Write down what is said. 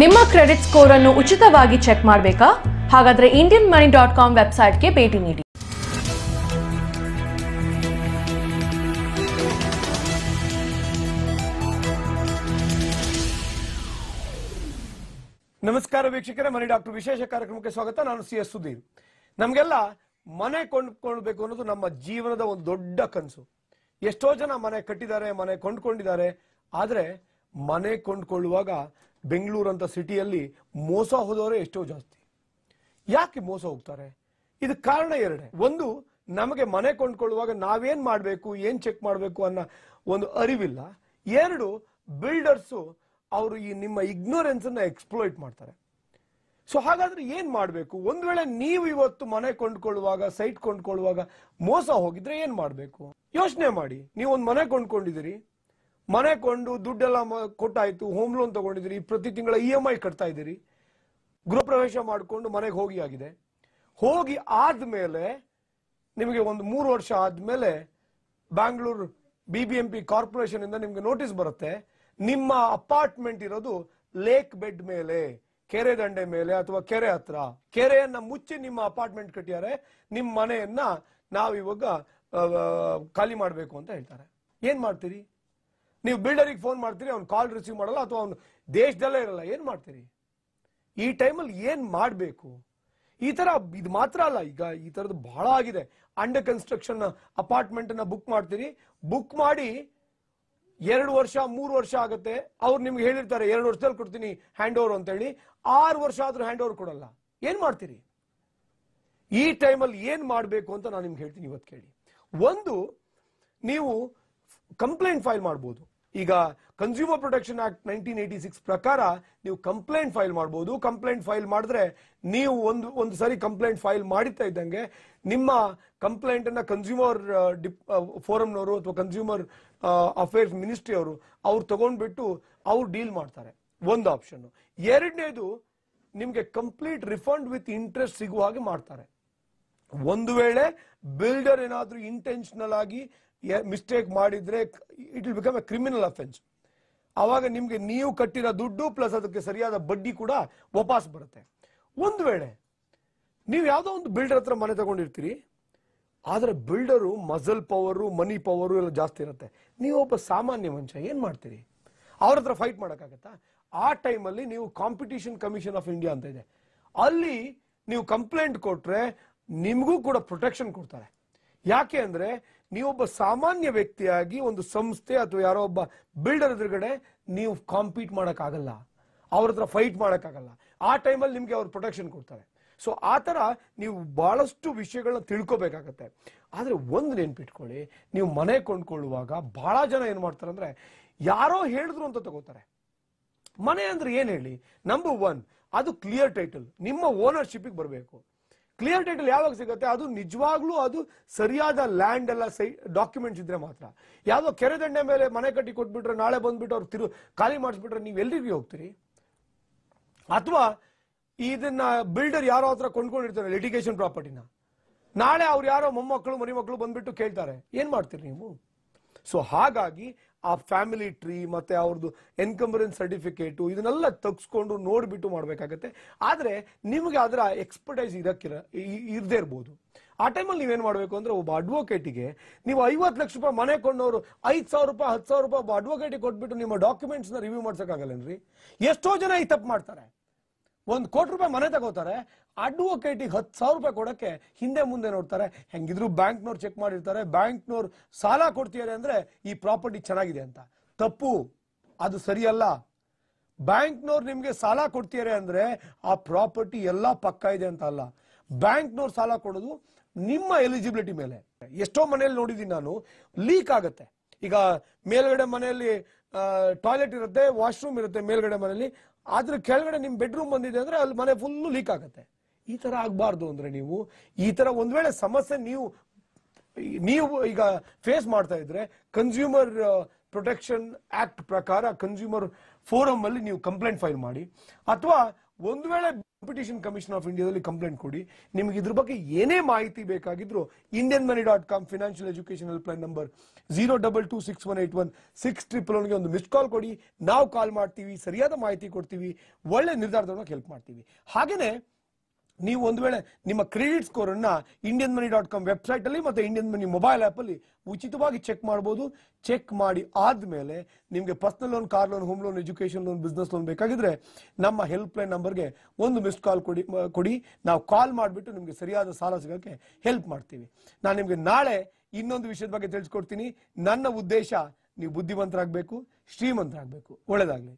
ನಿಮ್ಮ credit score ಅನ್ನು ಉಚಿತವಾಗಿ ಚೆಕ್ ಮಾಡಬೇಕಾ ಹಾಗಾದ್ರೆ ಇಂಡಿಯನ್ ಮನಿ ಡಾಟ್ ಕಾಮ್ ವೆಬ್ಸೈಟ್ಗೆ ಭೇಟಿ ನೀಡಿ ನಮಸ್ಕಾರ ವೀಕ್ಷಕರೇ ಮನಿ ಡಾಕ್ಟರ್ ವಿಶೇಷ ಕಾರ್ಯಕ್ರಮಕ್ಕೆ ಸ್ವಾಗತ ನಾನು ಸಿ ಎಸ್ ಸುಧೀರ್ ನಮಗೆಲ್ಲ ಮನೆ ಕೊಂಡ್ಕೊಳ್ಬೇಕು ಅನ್ನೋದು ನಮ್ಮ ಜೀವನದ ಒಂದು ದೊಡ್ಡ ಕನಸು ಎಷ್ಟೋ ಜನ ಮನೆ ಕಟ್ಟಿದ್ದಾರೆ ಮನೆ ಕೊಂಡ್ಕೊಂಡಿದ್ದಾರೆ ಆದರೆ ಮನೆ ಕೊಂಡ್ಕೊಳ್ಳುವಾಗ ಬೆಂಗಳೂರು ಅಂತ ಸಿಟಿಯಲ್ಲಿ ಮೋಸ ಹೋದವರೇ ಎಷ್ಟೋ ಜಾಸ್ತಿ ಯಾಕೆ ಮೋಸ ಹೋಗ್ತಾರೆ ಇದು ಕಾರಣ ಎರಡೇ ಒಂದು ನಮಗೆ ಮನೆ ಕೊಂಡ್ಕೊಳ್ಳುವಾಗ ನಾವೇನು ಮಾಡಬೇಕು ಏನು ಚೆಕ್ ಮಾಡಬೇಕು ಅನ್ನೋ ಒಂದು ಅರಿವಿಲ್ಲ ಎರಡು ಬಿಲ್ಡರ್ಸು ಅವರು ಈ ನಿಮ್ಮ ಇಗ್ನೋರೆನ್ಸನ್ನು ಎಕ್ಸ್ಪ್ಲೋಯ್ಟ್ ಮಾಡ್ತಾರೆ ಸೊ ಹಾಗಾದ್ರೆ ಏನು ಮಾಡಬೇಕು ಒಂದು ವೇಳೆ ನೀವು ಇವತ್ತು ಮನೆ ಕೊಂಡ್ಕೊಳ್ಳುವಾಗ ಸೈಟ್ ಕೊಂಡ್ಕೊಳ್ಳುವಾಗ ಮೋಸ ಹೋಗಿದ್ರೆ ಏನು ಮಾಡಬೇಕು ಯೋಚನೆ ಮಾಡಿ ನೀವು ಒಂದು ಮನೆ ಕೊಂಡ್ಕೊಂಡಿದ್ದೀರಿ ಮನೆ ಕೊಂಡು ದುಡ್ಡೆಲ್ಲ ಕೊಟ್ಟಾಯ್ತು ಹೋಮ್ ಲೋನ್ ತಗೊಂಡಿದ್ದೀರಿ ಪ್ರತಿ ತಿಂಗಳ ಇ ಎಮ್ ಐ ಕಟ್ತಾ ಇದ್ದೀರಿ ಗೃಹ ಪ್ರವೇಶ ಮಾಡಿಕೊಂಡು ಮನೆಗೆ ಹೋಗಿ ಆಗಿದೆ ಹೋಗಿ ಆದ್ಮೇಲೆ ನಿಮಗೆ ಒಂದು ಮೂರು ವರ್ಷ ಆದ್ಮೇಲೆ Bangalore BBMP corporation ಇಂದ ನಿಮ್ಗೆ ನೋಟಿಸ್ ಬರುತ್ತೆ ನಿಮ್ಮ ಅಪಾರ್ಟ್ಮೆಂಟ್ ಇರೋದು ಲೇಕ್ ಬೆಡ್ ಮೇಲೆ ಕೆರೆ ದಂಡೆ ಮೇಲೆ ಅಥವಾ ಕೆರೆ ಹತ್ರ ಕೆರೆಯನ್ನ ಮುಚ್ಚಿ ನಿಮ್ಮ ಅಪಾರ್ಟ್ಮೆಂಟ್ ಕಟ್ಟಿದ್ದಾರೆ ನಿಮ್ಮ ಮನೆಯನ್ನ ನಾವಿವಾಗ ಖಾಲಿ ಮಾಡಬೇಕು ಅಂತ ಹೇಳ್ತಾರೆ ಏನ್ ಮಾಡ್ತೀರಿ ನೀವು ಬಿಲ್ಡರಿಗೆ ಫೋನ್ ಮಾಡ್ತೀರಿ ಅವ್ನು ಕಾಲ್ ರಿಸೀವ್ ಮಾಡಲ್ಲ ಅಥವಾ ಅವ್ನು ದೇಶದಲ್ಲೇ ಇರಲ್ಲ ಏನು ಮಾಡ್ತೀರಿ ಈ ಟೈಮಲ್ಲಿ ಏನು ಮಾಡಬೇಕು ಈ ಥರ ಇದು ಮಾತ್ರ ಅಲ್ಲ ಈಗ ಈ ಥರದ್ದು ಬಹಳ ಆಗಿದೆ ಅಂಡರ್ ಕನ್ಸ್ಟ್ರಕ್ಷನ್ ಅಪಾರ್ಟ್ಮೆಂಟನ್ನು ಬುಕ್ ಮಾಡ್ತೀರಿ ಬುಕ್ ಮಾಡಿ ಎರಡು ವರ್ಷ ಮೂರು ವರ್ಷ ಆಗುತ್ತೆ ಅವ್ರು ನಿಮ್ಗೆ ಹೇಳಿರ್ತಾರೆ ಎರಡು ವರ್ಷದಲ್ಲಿ ಕೊಡ್ತೀನಿ ಹ್ಯಾಂಡ್ ಓವರ್ ಅಂತ ಹೇಳಿ ಆರು ವರ್ಷ ಆದರೂ ಹ್ಯಾಂಡ್ ಓವರ್ ಕೊಡಲ್ಲ ಏನು ಮಾಡ್ತೀರಿ ಈ ಟೈಮಲ್ಲಿ ಏನು ಮಾಡಬೇಕು ಅಂತ ನಾನು ನಿಮ್ಗೆ ಹೇಳ್ತೀನಿ ಇವತ್ತು ಕೇಳಿ ಒಂದು ನೀವು ಕಂಪ್ಲೇಂಟ್ ಫೈಲ್ ಮಾಡ್ಬೋದು ಈಗ consumer protection act nineteen eighty six ಪ್ರಕಾರ ನೀವು ಕಂಪ್ಲೇಂಟ್ ಫೈಲ್ ಮಾಡಬಹುದು ಕಂಪ್ಲೇಂಟ್ ಫೈಲ್ ಮಾಡಿದ್ರೆ ನೀವು ಒಂದು ಒಂದು ಸಾರಿ ಕಂಪ್ಲೇಂಟ್ ಫೈಲ್ ಮಾಡುತ್ತಾ ಇದ್ದಂಗೆ ನಿಮ್ಮ ಕಂಪ್ಲೇಂಟ್ ಅನ್ನ ಕನ್ಸ್ಯೂಮರ್ ಫೋರಂನವರು ಅಥವಾ ಕನ್ಸ್ಯೂಮರ್ ಅಫೇರ್ಸ್ ಮಿನಿಸ್ಟ್ರಿ ಅವರು ಅವ್ರು ತಗೊಂಡ್ಬಿಟ್ಟು ಅವ್ರು ಡೀಲ್ ಮಾಡ್ತಾರೆ ಒಂದು ಆಪ್ಷನ್ ಎರಡನೇದು ನಿಮಗೆ ಕಂಪ್ಲೀಟ್ ರಿಫಂಡ್ ವಿತ್ ಇಂಟ್ರೆಸ್ಟ್ ಸಿಗುವ ಹಾಗೆ ಮಾಡ್ತಾರೆ ಒಂದು ವೇಳೆ ಬಿಲ್ಡರ್ ಏನಾದರೂ ಇಂಟೆನ್ಷನಲ್ ಆಗಿ ಮಿಸ್ಟೇಕ್ ಮಾಡಿದ್ರೆ it will become a criminal offence ಆವಾಗ ನಿಮಗೆ ನೀವು ಕಟ್ಟಿರೋ ದುಡ್ಡು ಪ್ಲಸ್ ಅದಕ್ಕೆ ಸರಿಯಾದ ಬಡ್ಡಿ ಕೂಡ ವಾಪಸ್ ಬರುತ್ತೆ ಒಂದು ವೇಳೆ ನೀವು ಯಾವುದೋ ಒಂದು ಬಿಲ್ಡರ್ ಹತ್ರ ಮನೆ ತಗೊಂಡಿರ್ತೀರಿ ಆದರೆ builder muscle power money power ಎಲ್ಲ ಜಾಸ್ತಿ ಇರುತ್ತೆ ನೀವು ಒಬ್ಬ ಸಾಮಾನ್ಯ ಮನುಷ್ಯ ಏನು ಮಾಡ್ತೀರಿ ಅವ್ರ ಹತ್ರ ಫೈಟ್ ಮಾಡೋಕ್ಕಾಗತ್ತಾ ಆ ಟೈಮಲ್ಲಿ ನೀವು ಕಾಂಪಿಟೀಷನ್ ಕಮಿಷನ್ ಆಫ್ ಇಂಡಿಯಾ ಅಂತ ಇದೆ ಅಲ್ಲಿ ನೀವು ಕಂಪ್ಲೇಂಟ್ ಕೊಟ್ಟರೆ ನಿಮಗೂ ಕೂಡ ಪ್ರೊಟೆಕ್ಷನ್ ಕೊಡ್ತಾರೆ ಯಾಕೆ ಅಂದ್ರೆ ನೀವೊಬ್ಬ ಸಾಮಾನ್ಯ ವ್ಯಕ್ತಿಯಾಗಿ ಒಂದು ಸಂಸ್ಥೆ ಅಥವಾ ಯಾರೋ ಒಬ್ಬ ಬಿಲ್ಡರ್ ಎದುರುಗಡೆ ನೀವು ಕಾಂಪೀಟ್ ಮಾಡೋಕ್ಕಾಗಲ್ಲ ಅವ್ರ ಹತ್ರ ಫೈಟ್ ಮಾಡೋಕ್ಕಾಗಲ್ಲ ಆ ಟೈಮಲ್ಲಿ ನಿಮಗೆ ಅವ್ರು ಪ್ರೊಟೆಕ್ಷನ್ ಕೊಡ್ತಾರೆ ಸೊ ಆ ಥರ ನೀವು ಭಾಳಷ್ಟು ವಿಷಯಗಳನ್ನ ತಿಳ್ಕೊಬೇಕಾಗತ್ತೆ ಆದರೆ ಒಂದು ನೆನ್ಪಿಟ್ಕೊಳ್ಳಿ ನೀವು ಮನೆ ಕೊಂಡ್ಕೊಳ್ಳುವಾಗ ಭಾಳ ಜನ ಏನು ಮಾಡ್ತಾರೆ ಅಂದರೆ ಯಾರೋ ಹೇಳಿದ್ರು ಅಂತ ತಗೋತಾರೆ ಮನೆ ಅಂದ್ರೆ ಏನು ಹೇಳಿ ನಂಬರ್ ಒನ್ ಅದು ಕ್ಲಿಯರ್ ಟೈಟಲ್ ನಿಮ್ಮ ಓನರ್ಶಿಪ್ಪಿಗೆ ಬರಬೇಕು ಕ್ಲಿಯರ್ ಟೈಟಲ್ ಯಾವಾಗ ಸಿಗುತ್ತೆ ಅದು ನಿಜವಾಗ್ಲೂ ಅದು ಸರಿಯಾದ ಲ್ಯಾಂಡ್ ಎಲ್ಲ ಸೈ ಡಾಕ್ಯುಮೆಂಟ್ಸ್ ಇದ್ರೆ ಮಾತ್ರ ಯಾವುದೋ ಕೆರೆ ದಂಡೆ ಮೇಲೆ ಮನೆ ಕಟ್ಟಿ ಕೊಟ್ಬಿಟ್ರೆ ನಾಳೆ ಬಂದ್ಬಿಟ್ಟು ಅವ್ರು ತಿರು ಖಾಲಿ ಮಾಡಿಸ್ಬಿಟ್ರೆ ನೀವು ಎಲ್ಲಿಗೆ ಹೋಗ್ತೀರಿ ಅಥವಾ ಇದನ್ನ ಬಿಲ್ಡರ್ ಯಾರೋ ಹತ್ರ ಕೊಂಡ್ಕೊಂಡಿರ್ತಾರೆ ಲಿಟಿಗೇಷನ್ ಪ್ರಾಪರ್ಟಿನ ನಾಳೆ ಅವ್ರು ಯಾರೋ ಮೊಮ್ಮಕ್ಕಳು ಮರಿ ಮಕ್ಕಳು ಬಂದ್ಬಿಟ್ಟು ಕೇಳ್ತಾರೆ ಏನ್ ಮಾಡ್ತೀರಿ ನೀವು ಸೊ ಹಾಗಾಗಿ ಆ ಫ್ಯಾಮಿಲಿ ಟ್ರೀ ಮತ್ತೆ ಅವ್ರದ್ದು ಎನ್ಕಂಬರೆನ್ಸ್ ಸರ್ಟಿಫಿಕೇಟು ಇದನ್ನೆಲ್ಲ ತೆಗೆಸ್ಕೊಂಡು ನೋಡಿಬಿಟ್ಟು ಮಾಡಬೇಕಾಗತ್ತೆ ಆದರೆ ನಿಮಗೆ ಅದರ ಎಕ್ಸ್ಪರ್ಟೈಸ್ ಇರಕ್ಕಿರ ಇರದೇ ಇರ್ಬೋದು ಆ ಟೈಮಲ್ಲಿ ನೀವೇನು ಮಾಡಬೇಕು ಅಂದರೆ ಒಬ್ಬ ಅಡ್ವೊಕೇಟಿಗೆ ನೀವು ಐವತ್ತು ಲಕ್ಷ ರೂಪಾಯಿ ಮನೆ ಕೊಂಡವರು ಐದು ಸಾವಿರ ರೂಪಾಯಿ ಹತ್ತು ಸಾವಿರ ರೂಪಾಯಿ ಒಬ್ಬ ಅಡ್ವೊಕೇಟಿಗೆ ಕೊಟ್ಬಿಟ್ಟು ನಿಮ್ಮ ಡಾಕ್ಯುಮೆಂಟ್ಸ್ನ ರಿವ್ಯೂ ರೀ ಎಷ್ಟೋ ಜನ ಈ ತಪ್ಪು ಮಾಡ್ತಾರೆ ಒಂದು ಕೋಟಿ ರೂಪಾಯಿ ಮನೆ ತಗೋತಾರೆ ಅಡ್ವೊಕೇಟಿಗೆ ಹತ್ತು ಸಾವಿರ ರೂಪಾಯಿ ಕೊಡೋಕ್ಕೆ ಹಿಂದೆ ಮುಂದೆ ನೋಡ್ತಾರೆ ಹೆಂಗಿದ್ರು ಬ್ಯಾಂಕ್ನವ್ರು ಚೆಕ್ ಮಾಡಿರ್ತಾರೆ ಬ್ಯಾಂಕ್ನವ್ರು ಸಾಲ ಕೊಡ್ತಿದ್ದಾರೆ ಅಂದರೆ ಈ ಪ್ರಾಪರ್ಟಿ ಚೆನ್ನಾಗಿದೆ ಅಂತ ತಪ್ಪು ಅದು ಸರಿಯಲ್ಲ ಬ್ಯಾಂಕ್ನವ್ರು ನಿಮಗೆ ಸಾಲ ಕೊಡ್ತಿದ್ದಾರೆ ಅಂದರೆ ಆ ಪ್ರಾಪರ್ಟಿ ಎಲ್ಲ ಪಕ್ಕ ಇದೆ ಅಂತ ಅಲ್ಲ ಬ್ಯಾಂಕ್ನವ್ರು ಸಾಲ ಕೊಡೋದು ನಿಮ್ಮ ಎಲಿಜಿಬಿಲಿಟಿ ಮೇಲೆ ಎಷ್ಟೋ ಮನೆಯಲ್ಲಿ ನೋಡಿದ್ದೀನಿ ನಾನು ಲೀಕ್ ಆಗುತ್ತೆ ಈಗ ಮೇಲ್ಗಡೆ ಮನೆಯಲ್ಲಿ ಟಾಯ್ಲೆಟ್ ಇರುತ್ತೆ ವಾಶ್ರೂಮ್ ಇರುತ್ತೆ ಮೇಲ್ಗಡೆ ಮನೆಯಲ್ಲಿ ಆದ್ರೆ ಕೆಳಗಡೆ ನಿಮ್ಮ ಬೆಡ್ರೂಮ್ ಬಂದಿದೆ ಅಂದ್ರೆ ಅಲ್ಲಿ ಮನೆ ಫುಲ್ಲು ಲೀಕ್ ಆಗುತ್ತೆ ಈ ತರ ಆಗಬಾರ್ದು ಅಂದ್ರೆ ನೀವು ಈ ತರ ಒಂದ್ ವೇಳೆ ಸಮಸ್ಯೆ ನೀವು ನೀವು ಈಗ ಫೇಸ್ ಮಾಡ್ತಾ ಇದ್ರೆ ಕನ್ಸ್ಯೂಮರ್ ಪ್ರೊಟೆಕ್ಷನ್ ಆಕ್ಟ್ ಪ್ರಕಾರ ಕನ್ಸ್ಯೂಮರ್ ಫೋರಂ ಅಲ್ಲಿ ನೀವು ಕಂಪ್ಲೇಂಟ್ ಫೈಲ್ ಮಾಡಿ ಅಥವಾ ಒಂದ್ ವೇಳೆ ಕಾಂಪಿಟೇಷನ್ ಕಮಿಷನ್ ಆಫ್ ಇಂಡಿಯಾದಲ್ಲಿ ಕಂಪ್ಲೇಂಟ್ ಕೊಡಿ ನಿಮಗೆ ಇದ್ರ ಬಗ್ಗೆ ಏನೇ ಮಾಹಿತಿ ಬೇಕಾಗಿದ್ರು Indian money dot com financial education help number zero double two six one eight one six triple ಒನ್ಗೆ ಒಂದು ಮಿಸ್ ಕಾಲ್ ಕೊಡಿ ನಾವು ಕಾಲ್ ಮಾಡ್ತೀವಿ ಸರಿಯಾದ ಮಾಹಿತಿ ಕೊಡ್ತೀವಿ ಒಳ್ಳೆ ನಿರ್ಧಾರದವ್ರನ್ನ ಹೆಲ್ಪ್ ಮಾಡ್ತೀವಿ ಹಾಗೇನೆ ನೀವು ಒಂದು ವೇಳೆ ನಿಮ್ಮ ಕ್ರೆಡಿಟ್ ಸ್ಕೋರನ್ನು ಇಂಡಿಯನ್ ಮನಿ ಡಾಟ್ ಕಾಮ್ ವೆಬ್ಸೈಟಲ್ಲಿ ಮತ್ತು ಇಂಡಿಯನ್ ಮನಿ ಮೊಬೈಲ್ ಆ್ಯಪಲ್ಲಿ ಉಚಿತವಾಗಿ ಚೆಕ್ ಮಾಡ್ಬೋದು ಚೆಕ್ ಮಾಡಿ ಆದಮೇಲೆ ನಿಮಗೆ personal loan car loan home loan education loan business loan ಬೇಕಾಗಿದ್ರೆ ನಮ್ಮ ಹೆಲ್ಪ್ ಲೈನ್ ನಂಬರ್ಗೆ ಒಂದು ಮಿಸ್ಡ್ ಕಾಲ್ ಕೊಡಿ ಕೊಡಿ ನಾವು ಕಾಲ್ ಮಾಡಿಬಿಟ್ಟು ನಿಮಗೆ ಸರಿಯಾದ ಸಾಲ ಸಿಗೋಕ್ಕೆ ಹೆಲ್ಪ್ ಮಾಡ್ತೀವಿ ನಾನು ನಿಮಗೆ ನಾಳೆ ಇನ್ನೊಂದು ವಿಷಯದ ಬಗ್ಗೆ ತಿಳಿಸ್ಕೊಡ್ತೀನಿ ನನ್ನ ಉದ್ದೇಶ ನೀವು ಬುದ್ಧಿವಂತರಾಗಬೇಕು ಶ್ರೀಮಂತರಾಗಬೇಕು ಒಳ್ಳೇದಾಗಲಿ